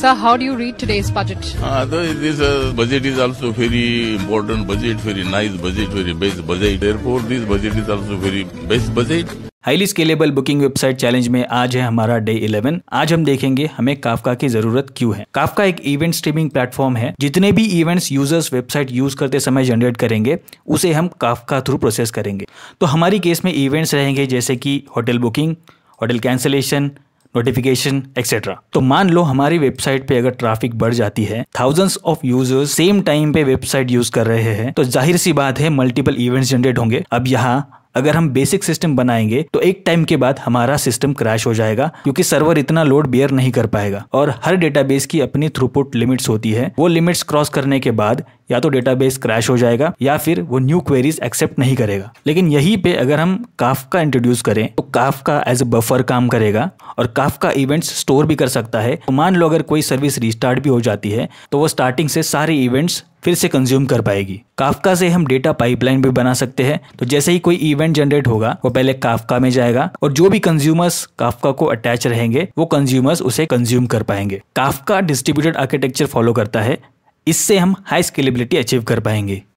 Sir, how do you read today's budget? Uh, this uh, budget is also very important budget, very nice budget, very best budget. Therefore, this budget is also very best budget. Highly scalable booking website challenge में आज है हमारा day 11। आज हम देखेंगे हमें Kafka की जरूरत क्यों है काफका एक इवेंट स्ट्रीमिंग प्लेटफॉर्म है जितने भी इवेंट्स यूजर्स वेबसाइट यूज करते समय जनरेट करेंगे उसे हम काफका थ्रू प्रोसेस करेंगे तो हमारी केस में इवेंट्स रहेंगे जैसे कि hotel booking hotel cancellation notification etcetera तो मान लो हमारी वेबसाइट पे अगर ट्रैफिक बढ़ जाती है thousands of users same time पे वेबसाइट यूज कर रहे हैं तो जाहिर सी बात है मल्टीपल इवेंट्स जनरेट होंगे अब यहाँ अगर हम बेसिक सिस्टम बनाएंगे तो एक टाइम के बाद हमारा सिस्टम क्रैश हो जाएगा क्योंकि सर्वर इतना लोड बियर नहीं कर पाएगा और हर डेटाबेस की अपनी थ्रूपुट लिमिट्स होती है वो लिमिट्स क्रॉस करने के बाद या तो डेटाबेस क्रैश हो जाएगा या फिर वो न्यू क्वेरीज एक्सेप्ट नहीं करेगा लेकिन यही पे अगर हम काफ का इंट्रोड्यूस करें तो काफ का एज ए बफर काम करेगा और काफ का इवेंट्स स्टोर भी कर सकता है तो मान लो अगर कोई सर्विस रिस्टार्ट भी हो जाती है तो वो स्टार्टिंग से सारे इवेंट्स फिर से कंज्यूम कर पाएगी काफका से हम डेटा पाइपलाइन भी बना सकते हैं तो जैसे ही कोई इवेंट जनरेट होगा वो पहले काफका में जाएगा और जो भी कंज्यूमर्स काफका को अटैच रहेंगे वो कंज्यूमर्स उसे कंज्यूम कर पाएंगे काफका डिस्ट्रीब्यूटेड आर्किटेक्चर फॉलो करता है इससे हम हाई स्केलेबिलिटी अचीव कर पाएंगे